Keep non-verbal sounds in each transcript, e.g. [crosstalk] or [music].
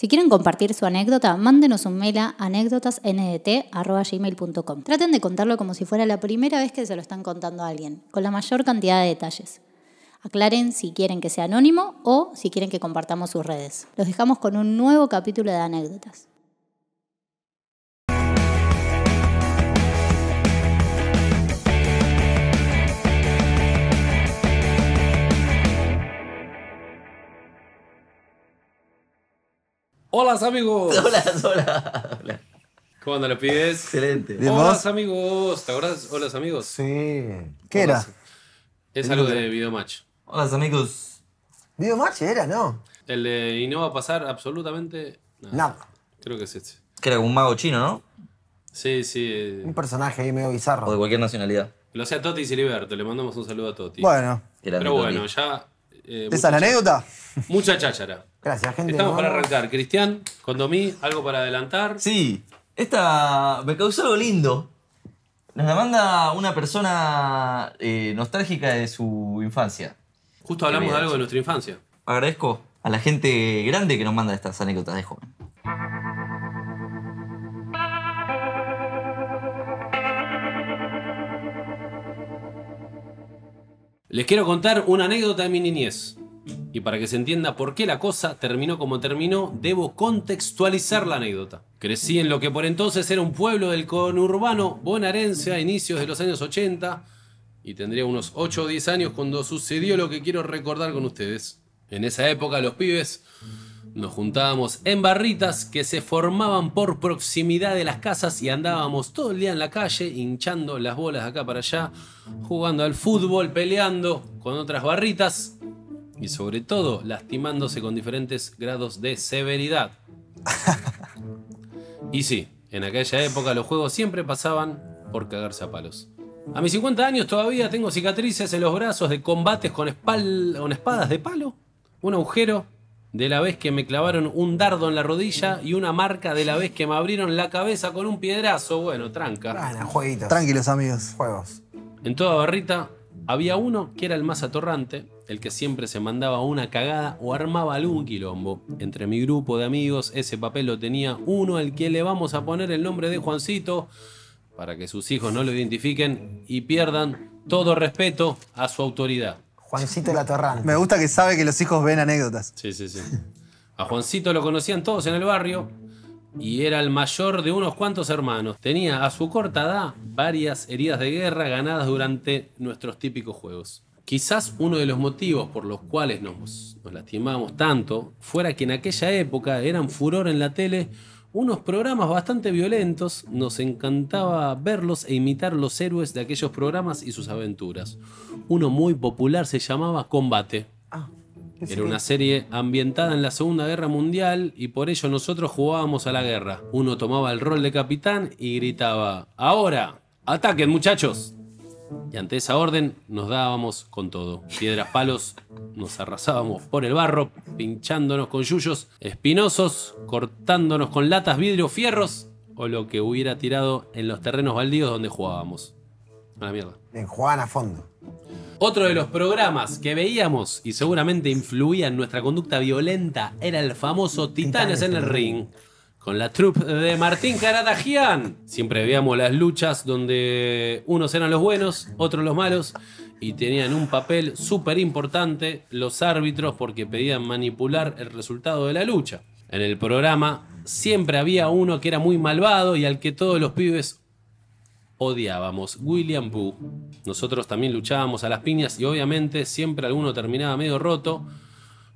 Si quieren compartir su anécdota, mándenos un mail a anécdotasndt.com. Traten de contarlo como si fuera la primera vez que se lo están contando a alguien, con la mayor cantidad de detalles. Aclaren si quieren que sea anónimo o si quieren que compartamos sus redes. Los dejamos con un nuevo capítulo de anécdotas. Hola amigos. Hola, hola, ¿Cómo Cuando los pides. Excelente. Hola amigos. ¿Te acuerdas? Hola amigos. Sí. ¿Qué era? Es algo de Videomatch. Hola amigos. Videomatch era, ¿no? El de y no va a pasar absolutamente nada. nada. Creo que es este. Que era un mago chino, ¿no? Sí, sí. Eh. Un personaje ahí medio bizarro. O de cualquier nacionalidad. Lo sea Toti Liberto, le mandamos un saludo a Toti. Bueno. Pero bueno, ya. Eh, ¿Esa anécdota? Mucha cháchara. Estamos para arrancar. Cristian, Condomí, ¿algo para adelantar? Sí, esta me causó algo lindo. Nos la manda una persona eh, nostálgica de su infancia. Justo hablamos de algo de nuestra infancia. Agradezco a la gente grande que nos manda estas anécdotas de joven. Les quiero contar una anécdota de mi niñez. Y para que se entienda por qué la cosa terminó como terminó, debo contextualizar la anécdota. Crecí en lo que por entonces era un pueblo del conurbano bonaerense a inicios de los años 80 y tendría unos 8 o 10 años cuando sucedió lo que quiero recordar con ustedes. En esa época los pibes nos juntábamos en barritas que se formaban por proximidad de las casas y andábamos todo el día en la calle hinchando las bolas de acá para allá, jugando al fútbol, peleando con otras barritas y sobre todo lastimándose con diferentes grados de severidad. [laughs] y sí, en aquella época los juegos siempre pasaban por cagarse a palos. A mis 50 años todavía tengo cicatrices en los brazos de combates con, espadas de palo, un agujero de la vez que me clavaron un dardo en la rodilla y una marca de la vez que me abrieron la cabeza con un piedrazo. Bueno, tranca. Ah, Tranquilos amigos, juegos. En toda barrita había uno que era el más atorrante, el que siempre se mandaba una cagada o armaba algún quilombo. Entre mi grupo de amigos ese papel lo tenía uno al que le vamos a poner el nombre de Juancito para que sus hijos no lo identifiquen y pierdan todo respeto a su autoridad. Juancito el atorrante. Me gusta que sabe que los hijos ven anécdotas. Sí, sí, sí. A Juancito lo conocían todos en el barrio y era el mayor de unos cuantos hermanos. Tenía a su corta edad varias heridas de guerra ganadas durante nuestros típicos juegos. Quizás uno de los motivos por los cuales nos, nos lastimábamos tanto fuera que en aquella época eran furor en la tele unos programas bastante violentos, nos encantaba verlos e imitar los héroes de aquellos programas y sus aventuras. Uno muy popular se llamaba Combate. Era una serie ambientada en la Segunda Guerra Mundial y por ello nosotros jugábamos a la guerra. Uno tomaba el rol de capitán y gritaba, ahora, ataquen muchachos. Y ante esa orden nos dábamos con todo. Piedras, palos, nos arrasábamos por el barro, pinchándonos con yuyos espinosos, cortándonos con latas, vidrio, fierros o lo que hubiera tirado en los terrenos baldíos donde jugábamos. A la mierda. En jugaban a fondo. Otro de los programas que veíamos y seguramente influía en nuestra conducta violenta era el famoso Titanes, en el Ring. Con la troupe de Martín Caradagian. Siempre veíamos las luchas donde unos eran los buenos, otros los malos. Y tenían un papel súper importante los árbitros porque pedían manipular el resultado de la lucha. En el programa siempre había uno que era muy malvado y al que todos los pibes odiábamos. William Boo. Nosotros también luchábamos a las piñas y obviamente siempre alguno terminaba medio roto.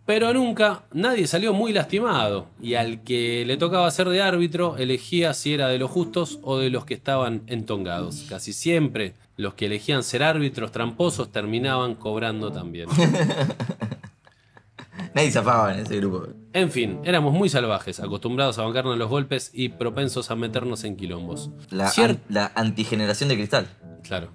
Pero nunca nadie salió muy lastimado y al que le tocaba ser de árbitro elegía si era de los justos o de los que estaban entongados. Casi siempre los que elegían ser árbitros tramposos terminaban cobrando también. [laughs] Nadie en ese grupo. En fin, éramos muy salvajes, acostumbrados a bancarnos los golpes y propensos a meternos en quilombos. La, antigeneración de cristal. Claro.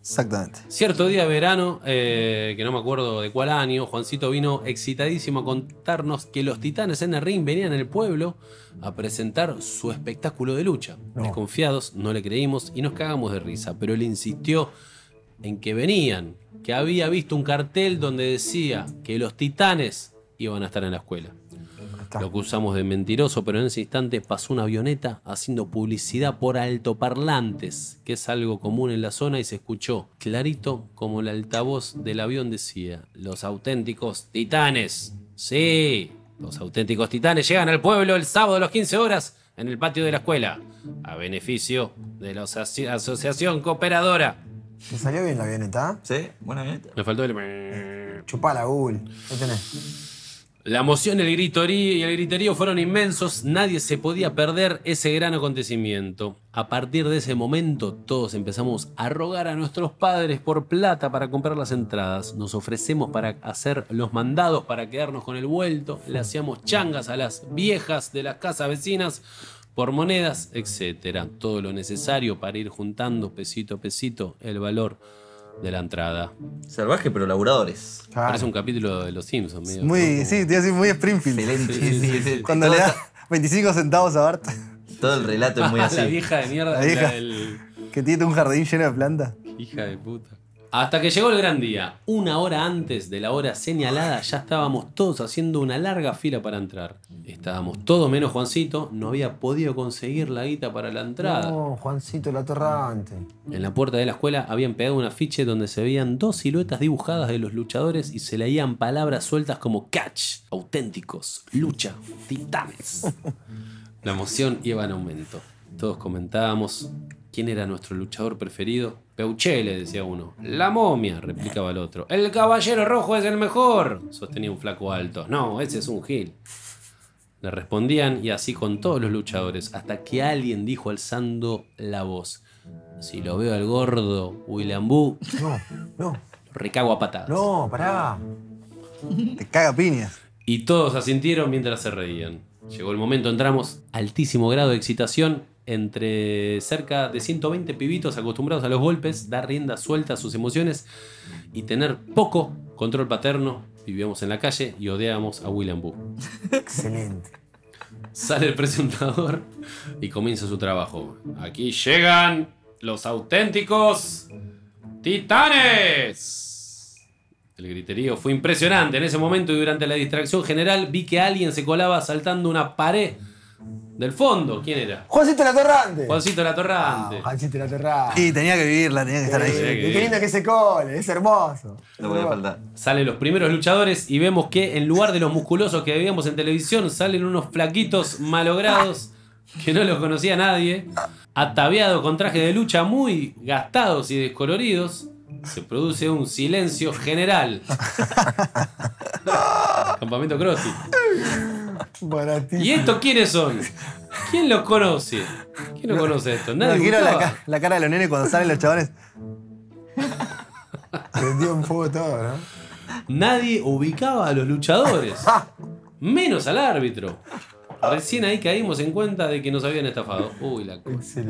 Exactamente. Cierto día de verano, eh, que no me acuerdo de cuál año, Juancito vino excitadísimo a contarnos que los titanes en el ring venían al pueblo a presentar su espectáculo de lucha. Desconfiados, no le creímos y nos cagamos de risa, pero él insistió en que venían, que había visto un cartel donde decía que los titanes iban a estar en la escuela. Lo acusamos de mentiroso, pero en ese instante pasó una avioneta haciendo publicidad por altoparlantes, que es algo común en la zona, y se escuchó clarito como el altavoz del avión decía, los auténticos titanes. Sí, los auténticos titanes llegan al pueblo el sábado a las 15 horas en el patio de la escuela, a beneficio de la Asociación Cooperadora. ¿Te salió bien la avioneta? Sí, buena avioneta. Me faltó el... Chupala, Google. Ahí tenés. La emoción el gritorío y el griterío fueron inmensos, nadie se podía perder ese gran acontecimiento. A partir de ese momento todos empezamos a rogar a nuestros padres por plata para comprar las entradas, nos ofrecemos para hacer los mandados, para quedarnos con el vuelto, le hacíamos changas a las viejas de las casas vecinas por monedas, etc. Todo lo necesario para ir juntando pesito a pesito el valor de la entrada. Salvaje pero laburadores. Parece un capítulo de Los Simpsons. Medio, muy, Sí, te muy Springfield. Excelente. Cuando le das 25 centavos a Bart. Todo el relato es muy [laughs] así. la vieja de mierda. del... que tiene un jardín lleno de plantas. Hija de puta. Hasta que llegó el gran día. Una hora antes de la hora señalada ya estábamos todos haciendo una larga fila para entrar. Estábamos todos menos Juancito, no había podido conseguir la guita para la entrada. No, Juancito, el aterrante. En la puerta de la escuela habían pegado un afiche donde se veían dos siluetas dibujadas de los luchadores y se leían palabras sueltas como catch, auténticos, lucha, titanes. [laughs] La emoción iba en aumento. Todos comentábamos ¿Quién era nuestro luchador preferido? Peuchele le decía uno. La momia, replicaba el otro. El caballero rojo es el mejor, sostenía un flaco alto. No, ese es un gil. Le respondían y así con todos los luchadores, hasta que alguien dijo alzando la voz. Si lo veo al gordo William no, no. recago a patadas. No, pará. Te caga piñas. Y todos asintieron mientras se reían. Llegó el momento, entramos altísimo grado de excitación entre cerca de 120 pibitos acostumbrados a los golpes, dar rienda suelta a sus emociones y tener poco control paterno, vivíamos en la calle y odiábamos a William Boo. Excelente. Sale el presentador y comienza su trabajo. Aquí llegan los auténticos titanes. El griterío fue impresionante en ese momento y durante la distracción general vi que alguien se colaba saltando una pared del fondo, ¿quién era? Juancito la Torrante. Juancito la Torrante. Ah, Juancito la Torrante. Y tenía que vivirla, tenía que estar ahí. qué lindo que se cole, es hermoso. No podía faltar. Salen los primeros luchadores y vemos que en lugar de los musculosos que veíamos en televisión, salen unos flaquitos malogrados que no los conocía nadie, ataviados con trajes de lucha muy gastados y descoloridos. Se produce un silencio general. [laughs] Campamento Crossy. ¿Y esto quiénes son? ¿Quién los conoce? ¿Quién lo conoce esto? Nadie. la, cara de los nenes cuando salen los chavales. Prendió fuego todo, Nadie ubicaba a los luchadores, [laughs] menos al árbitro. Recién ahí caímos en cuenta de que nos habían estafado. Uy, la cosa.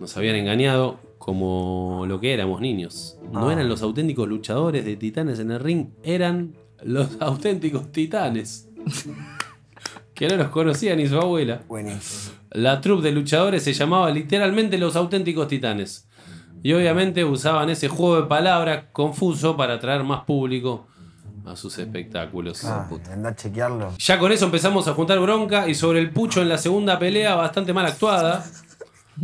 nos habían engañado como lo que éramos niños. No ah. eran los auténticos luchadores de titanes en el ring, eran los [laughs] auténticos titanes. que no los conocía ni su abuela. Buenísimo. La troupe de luchadores se llamaba literalmente Los auténticos titanes. Y obviamente usaban ese juego de palabras confuso para atraer más público a sus espectáculos. Ah, ya con eso empezamos a juntar bronca y sobre el pucho en la segunda pelea bastante mal actuada.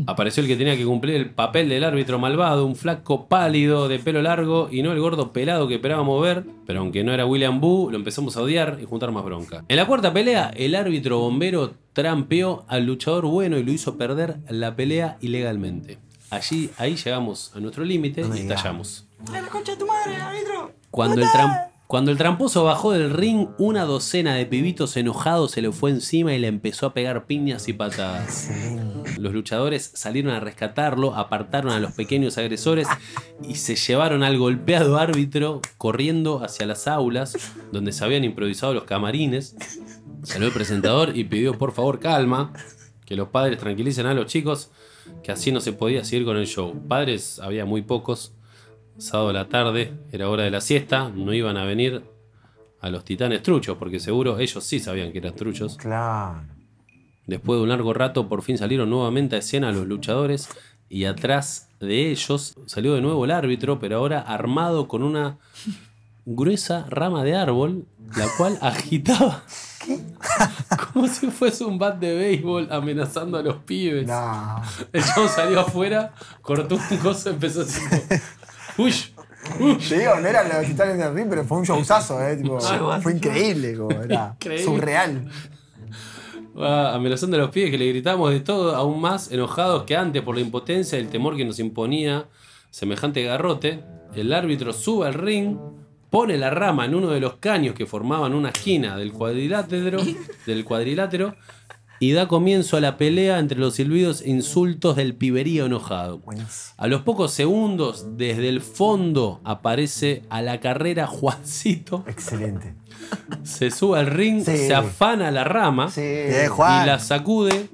Apareció el que tenía que cumplir el papel del árbitro malvado, un flaco pálido de pelo largo y no el gordo pelado que esperábamos ver, pero aunque no era William Boo, lo empezamos a odiar y juntar más bronca. En la cuarta pelea, el árbitro bombero trampeó al luchador bueno y lo hizo perder la pelea ilegalmente. Allí, ahí llegamos a nuestro límite y estallamos. ¡Eh, cuando el, cuando el tramposo bajó del ring, una docena de pibitos enojados se le fue encima y le empezó a pegar piñas y patadas. Los luchadores salieron a rescatarlo, apartaron a los pequeños agresores y se llevaron al golpeado árbitro corriendo hacia las aulas donde se habían improvisado los camarines. Salió el presentador y pidió por favor calma, que los padres tranquilicen a los chicos, que así no se podía seguir con el show. Padres había muy pocos. Sábado a la tarde, era hora de la siesta, no iban a venir a los titanes truchos, porque seguro ellos sí sabían que eran truchos. Claro. Después de un largo rato, por fin salieron nuevamente a escena los luchadores y atrás de ellos salió de nuevo el árbitro, pero ahora armado con una gruesa rama de árbol, la cual [laughs] agitaba [laughs] como si fuese un bat de béisbol amenazando a los pibes. El chavo salió afuera, cortó un coso y empezó así como, Te digo, no eran los en el ring, pero fue un showzazo, ¿eh? [laughs] fue increíble, como, era surreal. Ah, amenazando los pies que le gritamos de todo, aún más enojados que antes por la impotencia y el temor que nos imponía semejante garrote. El árbitro sube al ring, pone la rama en uno de los caños que formaban una esquina del cuadrilátero, [laughs] del cuadrilátero y da comienzo a la pelea entre los silbidos insultos del piberío enojado. A los pocos segundos, desde el fondo aparece a la carrera Juancito. Excelente se sube al ring, se afana la rama eh, y la sacude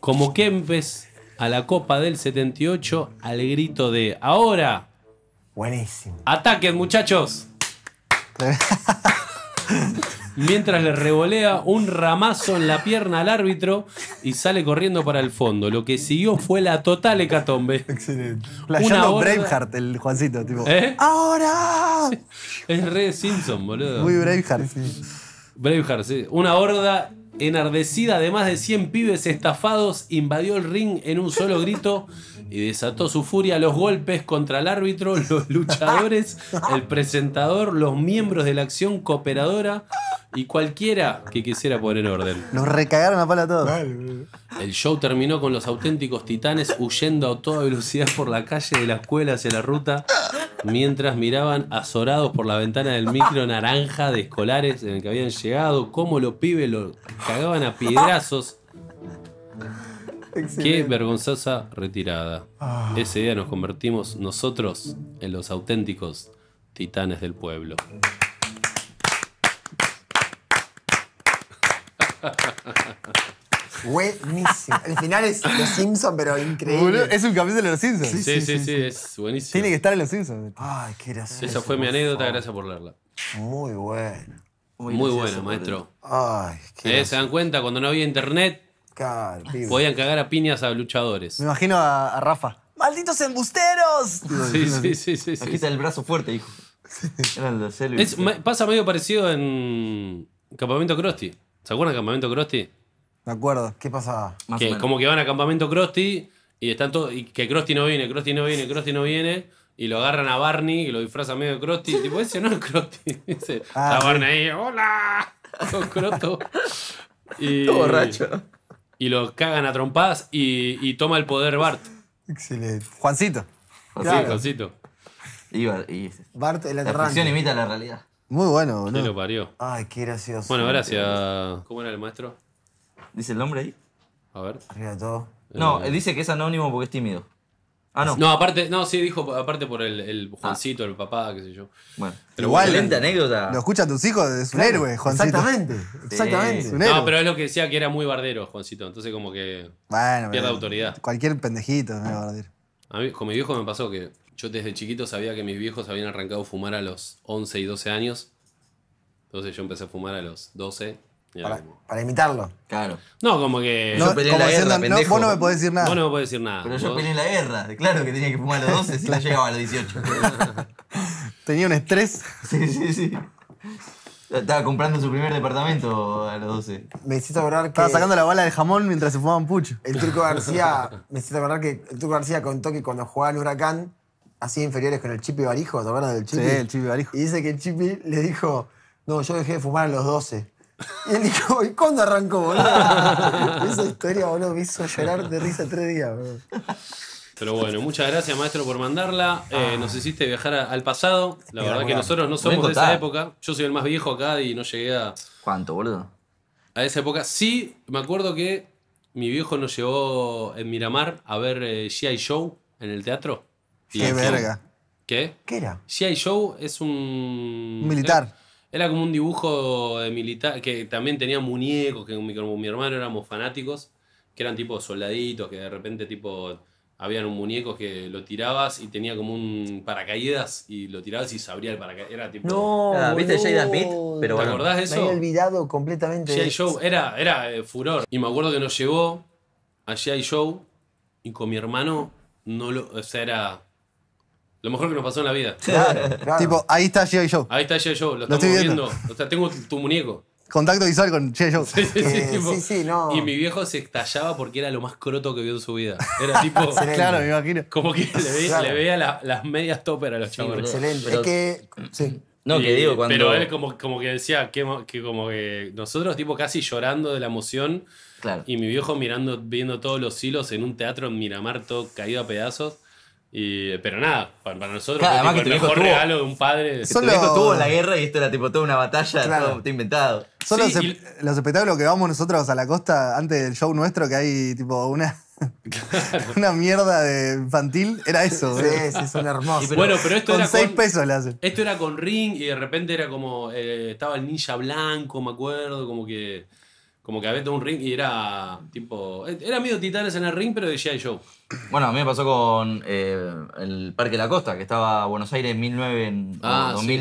como Kempes a la Copa del 78 al grito de ¡Ahora! Buenísimo. ¡Ataquen, muchachos! [laughs] mientras le revolea un ramazo en la pierna al árbitro y sale corriendo para el fondo. Lo que siguió fue la total hecatombe. Excelente. La Braveheart, el Juancito, tipo. ¿Eh? ¡Ahora! Es re Simpson, boludo. Muy Braveheart, sí. Braveheart, sí. Una horda enardecida de más de 100 pibes estafados, invadió el ring en un solo grito y desató su furia los golpes contra el árbitro, los luchadores, el presentador, los miembros de la acción cooperadora, y cualquiera que quisiera poner orden. Nos recagaron a pala a todos. el show terminó con los auténticos titanes huyendo a toda velocidad por la calle de la escuela hacia la ruta, mientras miraban azorados por la ventana del micro naranja de escolares en el que habían llegado, cómo los pibes lo cagaban a piedrazos. Qué vergonzosa retirada. Ah. Ese día nos convertimos nosotros en los auténticos titanes del pueblo. Buenísimo. El final es de Simpsons, pero increíble. es un capítulo de Los Simpsons. Sí, sí, sí, es buenísimo. Tiene que estar en Los Simpsons. Ay, qué gracioso. Esa fue mi anécdota, gracias por leerla. Muy buena. Muy, bueno, buena, maestro. Ay, qué eh, ¿Se dan cuenta? Cuando no había internet, podían cagar a piñas a luchadores. Me imagino a, Rafa. ¡Malditos embusteros! Sí, sí, sí. sí, Aquí está el brazo fuerte, hijo. Eran de es, pasa medio parecido en Campamento Krusty. ¿Se acuerdan de Campamento Crosti? De acuerdo, ¿qué pasaba? que, o como que van a Campamento Crosti y están todos. Y que Crosti no viene, Crosti no viene, Crosti no viene. Y lo agarran a Barney y lo disfrazan medio de Crosti. [laughs] tipo, ese no es Crosti. [laughs] Dice, ah, está Barney ahí, ¡hola! Con [laughs] Croto. Y, Todo borracho. Y lo cagan a trompadas y, toma el poder Bart. Excelente. Juancito. Juancito. Juancito. Y, Bart, La ficción imita la realidad. Muy bueno, boludo. lo parió. Ay, qué gracioso. Bueno, gracias. ¿Cómo era el maestro? ¿Dice el nombre ahí? A ver. Arriba todo. Eh, no, él eh, dice que es anónimo porque es tímido. Ah, no. No, aparte, no, sí, dijo aparte por el, ah. Juancito, el papá, qué sé yo. Bueno. Pero Igual, anécdota. Lo escuchan tus hijos, es un héroe, Juancito. Exactamente, exactamente. un héroe. No, pero es lo que decía que era muy bardero, Juancito. Entonces, como que Bueno, pierde autoridad. Cualquier pendejito, no va a A mí, con mi viejo me pasó que yo desde chiquito sabía que mis viejos habían arrancado a fumar a los 11 y 12 años. Entonces yo empecé a fumar a los 12. Para, imitarlo. Claro. No, como que. No, yo peleé la guerra, no, vos no me podés decir nada. Vos no me podés decir nada. Pero yo peleé la guerra. Claro que tenía que fumar a los 12 si la [laughs] llegaba a los 18. [laughs] tenía un estrés. Sí, sí, sí. Estaba comprando su primer departamento a los 12. Me hiciste acordar que. Estaba sacando la bala de jamón mientras se fumaban pucho. El Turco García. me hiciste acordar que el Turco García contó que cuando jugaba en Huracán así inferiores con el Chipi Barijo, ¿te acuerdas del Chipi? el Barijo. Y dice que el Chipi le dijo, no, yo dejé de fumar a los 12. Y él dijo, ¿y cuándo arrancó, boludo? [laughs] Esa historia, boludo, me hizo llorar de risa tres días, boludo. Pero bueno, muchas gracias, maestro, por mandarla. Eh, ah. nos hiciste viajar al pasado. La verdad que nosotros no somos de esa época. Yo soy el más viejo acá y no llegué a. ¿Cuánto, boludo? A esa época. Sí, me acuerdo que mi viejo nos llevó en Miramar a ver eh, G.I. Show en el teatro. Qué verga. ¿Qué? ¿Qué era? G.I. Joe es un. Militar. Era, como un dibujo de militar que también tenía muñecos, que mi, con mi hermano éramos fanáticos, que eran tipo soldaditos, que de repente tipo habían un muñeco que lo tirabas y tenía como un paracaídas y lo tirabas y se abría el paracaídas. Era tipo. No, ah, ¿viste Jada ¿Te acordás de eso? Me había olvidado completamente. G.I. Joe era, era eh, furor. Y me acuerdo que nos llevó a G.I. Joe y con mi hermano no lo. O sea, era. Lo mejor que nos pasó en la vida. [laughs] [laughs] Tipo, ahí está G.I. Joe. Ahí está G.I. Joe, lo estamos viendo. O sea, tengo tu, muñeco. Contacto visual con G.I. Joe. [laughs] Sí, sí, sí, eh, Y mi viejo se estallaba porque era lo más croto que vio en su vida. Era tipo. Claro, me imagino. como que le, veía las medias topper a los chicos. Excelente. es que. Sí. No, que digo, cuando. Pero él como, como que decía que, como que nosotros tipo casi llorando de la emoción claro. y mi viejo mirando, viendo todos los hilos en un teatro en Miramar todo caído a pedazos pero nada, para, nosotros el mejor regalo de un padre. Que tuvo la guerra y esto era tipo toda una batalla, todo, inventado. Son los, espectáculos que vamos nosotros a la costa antes del show nuestro, que hay tipo una, [laughs] una mierda de infantil, era eso. es un hermoso. bueno, pero esto con era seis con, pesos le hacen. Esto era con ring y de repente era como, eh, estaba el ninja blanco, me acuerdo, como que como que había todo un ring y era tipo. Era medio titanes en el ring, pero de yo Bueno, a mí me pasó con eh, el Parque de la Costa, que estaba en Buenos Aires en 2009, en, 2000,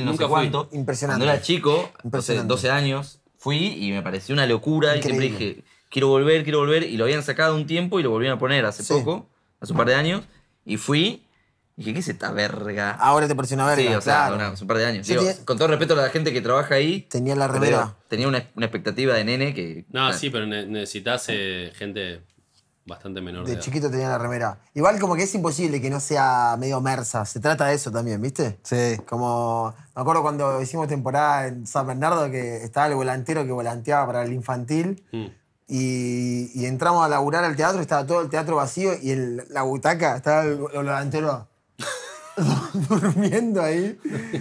ah, no sé cuánto. Impresionante. Cuando era chico, entonces 12, años, fui y me pareció una locura. Y siempre dije, quiero volver, quiero volver. Y lo habían sacado un tiempo y lo volvieron a poner hace poco, hace un par de años. Y fui y dije, ¿qué es esta verga? Ahora te pareció una verga. Sí, o sea, claro. un par de años. Con todo respeto a la gente que trabaja ahí. Tenía la remera. Tenía una, expectativa de nene que. No, ah. sí, pero necesitase eh, gente bastante menor. De, chiquito tenía la remera. Igual como que es imposible que no sea medio mersa. Se trata de eso también, ¿viste? Sí. Como. Me acuerdo cuando hicimos temporada en San Bernardo que estaba el volantero que volanteaba para el infantil. Mm. Y, entramos a laburar al teatro, estaba todo el teatro vacío y el, la butaca, estaba el, el volantero [laughs] durmiendo ahí.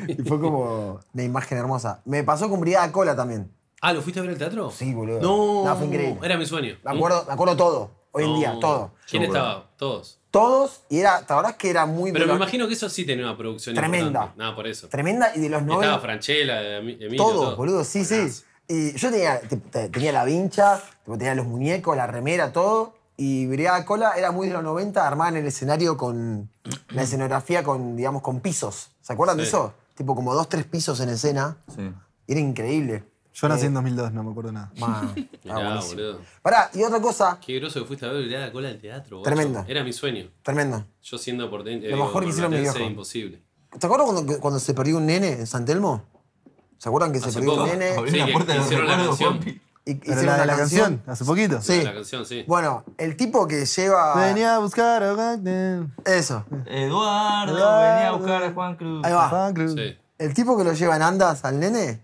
Y fue como una imagen hermosa. Me pasó con Brigada Cola también. Ah, ¿lo fuiste a ver al teatro? Sí, boludo. No, no fue increíble. Era mi sueño. Me acuerdo, me acuerdo todo. Hoy en día, todo. ¿Quién estaba? Todos. Todos, y era, la verdad es que era muy Pero me imagino que eso sí tenía una producción tremenda. Nada, por eso. Tremenda, y de los nueve Estaba Franchella, Emilio. Todos, todo. boludo, sí, sí. Y yo tenía, tenía la vincha, tenía los muñecos, la remera, todo y Brigada Cola era muy de los 90, armaban el escenario con la escenografía con, digamos, con pisos. ¿Se acuerdan de eso? Tipo como dos, tres pisos en escena. Sí. Era increíble. Yo nací eh, en 2002, no me acuerdo nada. [laughs] Ah, Mirá, boludo. Pará, y otra cosa. Qué groso que fuiste a ver Brigada Cola en el teatro. Bocho. Tremendo. Era mi sueño. Tremendo. Yo siendo por Lo mejor que hicieron mi viejo. imposible. ¿Te acuerdas cuando, cuando se perdió un nene en San Telmo? ¿Se acuerdan que se perdió un nene? Sí, la puerta que, de hicieron la y la de la canción, hace poquito. Sí. La canción, sí. Bueno, el tipo que lleva. Venía a buscar a Eso. Eduardo, venía a buscar a Juan Cruz. Ahí va. Juan Cruz. El tipo que lo lleva en andas al nene,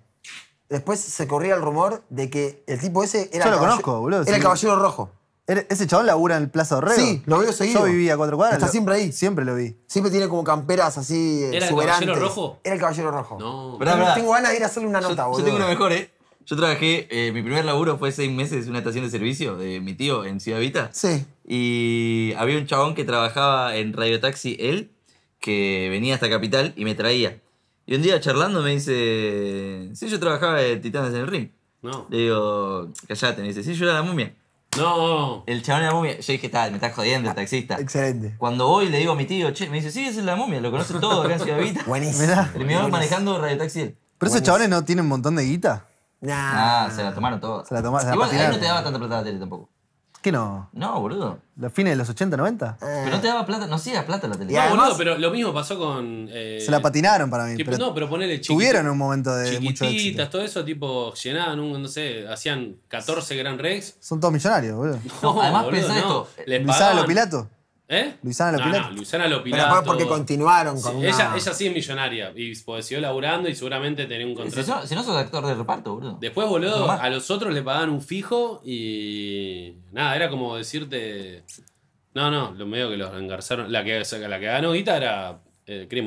después se corría el rumor de que el tipo ese era. Yo lo conozco, boludo. Era el caballero rojo. Ese chabón labura en el Plaza Dorrego. Sí, lo veo seguido. Yo vivía a cuatro cuadras. Está siempre ahí. Siempre lo vi. Siempre tiene como camperas así. Eh, ¿Era el caballero rojo? Era el caballero rojo. No. verdad. Tengo ganas de ir a hacerle una nota, Yo, yo tengo una mejor, ¿eh? Yo trabajé, eh, mi primer laburo fue seis meses en una estación de servicio de mi tío en Ciudad Vita. Sí. Y había un chabón que trabajaba en Radio Taxi, él, que venía hasta Capital y me traía. Y un día charlando me dice, sí, yo trabajaba en Titanes en el Ring. No. Le digo, callate, me dice, sí, yo era la momia. No. El chabón era la momia. Yo dije, tal? me estás jodiendo el taxista. Ah, excelente. Cuando voy le digo a mi tío, che, me dice, sí, es la momia, lo conoce todo acá en Ciudad Vita. [laughs] Buenísimo. Terminó manejando Radio Taxi. Él. Pero esos chabones no tienen un montón de guita. Ah, nah. se la tomaron todos. Se la tomaron. Igual ahí no te daba tanta plata la tele tampoco. ¿Qué no? No, boludo. ¿Los fines de los 80, 90? Eh. Pero no te daba plata, no hacías plata la tele. No, boludo, pero lo mismo pasó con. Eh, se la patinaron para mí. no, pero ponele chiquitas. Tuvieron un momento de. Chiquititas, todo eso, tipo, llenaban un, no sé, hacían 14 Grand Rex. Son todos millonarios, boludo. [laughs] No, además boludo, pensá no. esto. ¿Les pagaban, los pilatos? ¿Eh? Luisana Lopilato. No, no, Luisana Lopilato. Pero porque continuaron con ella, ella sí es millonaria y pues, siguió laburando y seguramente tenía un contrato. Si, no, sos actor de reparto, boludo. Después, boludo, a los otros le pagaban un fijo y. Nada, era como decirte. No, no, lo medio que los engarzaron. La que, la ganó guita era eh, Cris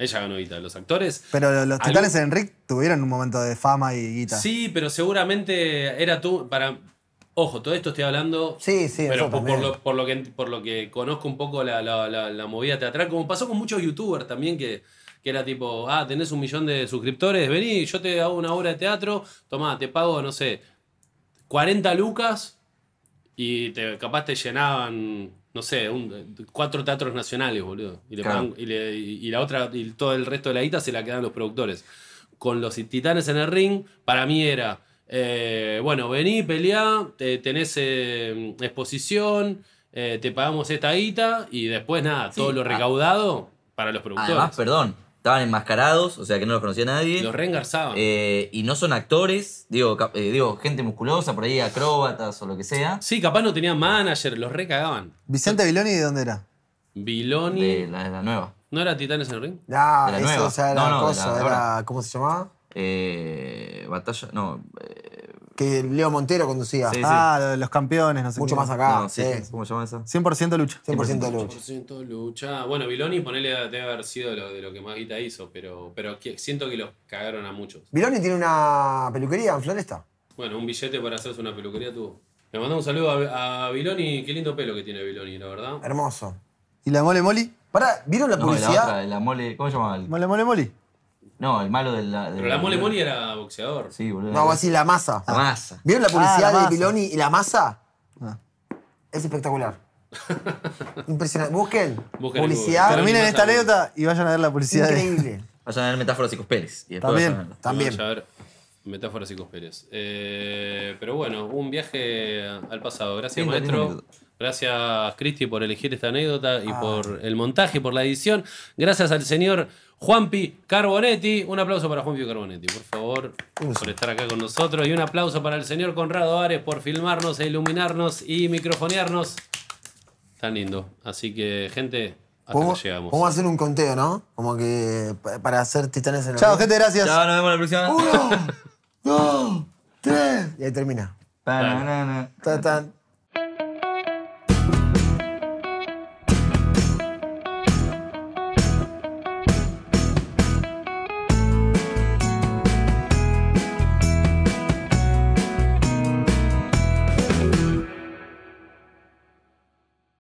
Ella ganó guita. Los actores. Pero los titanes de en Enric tuvieron un momento de fama y guita. Sí, pero seguramente era tú. Para, Ojo, todo esto estoy hablando. Sí, sí, pero por, lo, que, conozco un poco la, movida teatral, como pasó con muchos youtubers también que, era tipo, ah, tenés un millón de suscriptores, vení, yo te hago una obra de teatro, tomá, te pago, no sé, 40 lucas y te, capaz te llenaban, no sé, cuatro teatros nacionales, boludo. Y, la otra, y todo el resto de la guita se la quedan los productores. Con los titanes en el ring, para mí era eh, bueno, vení, peleá, tenés eh, exposición, eh, te pagamos esta guita y después nada, todo lo ah. recaudado para los productores. Además, perdón, estaban enmascarados, o sea que no los conocía nadie. Los reengarzaban. y no son actores, digo, digo, gente musculosa, por ahí acróbatas o lo que sea. Sí, capaz no tenían manager, los recagaban. ¿Vicente Viloni de dónde era? Viloni. De la, de la nueva. ¿No era Titanes en el Ring? No, eso, o sea, era no, cosa, era, ¿cómo se llamaba? Eh, batalla. No. Eh, que Leo Montero conducía. Ah, los campeones, no sé. Mucho más acá. ¿Cómo se llama esa? 100% lucha. 100%, lucha. 100% lucha. Bueno, Viloni, ponele, debe haber sido lo, de lo que más guita hizo, pero, pero siento que los cagaron a muchos. Viloni tiene una peluquería en Floresta. Bueno, un billete para hacerse una peluquería tuvo. Le mandamos un saludo a, Viloni. Qué lindo pelo que tiene Viloni, la verdad. Hermoso. ¿Y la mole moli? Pará, ¿vieron la publicidad? la, mole, ¿cómo se llama? Mole mole moli. No, el malo del. Pero la Mole moni era boxeador. Sí, boludo. No, así, la masa. La masa. ¿Vieron la ah, publicidad de Biloni y la masa? Ah. Es espectacular. [laughs] Impresionante. Busquen. Busquen publicidad. Terminen esta anécdota y vayan a ver la publicidad. de- Increíble. [laughs] Vayan a ver metáforas y cospeles. También. vayan a También. ver metáforas y cosperes eh, pero bueno, un viaje al pasado. Gracias, maestro. Gracias, Cristi, por elegir esta anécdota y ah. por el montaje, por la edición. Gracias al señor Juanpi Carbonetti. Un aplauso para Juanpi Carbonetti, por favor, por estar acá con nosotros. Y un aplauso para el señor Conrado Ares por filmarnos, e iluminarnos y microfonearnos. Tan lindo. Así que, gente, llegamos. hasta ¿Vamos a hacer un conteo, ¿no? Como que para hacer titanes en el. Chao, gente, gracias. Chao, nos vemos la próxima. Uno, dos, tres. Y ahí termina. Tan, tan, tan.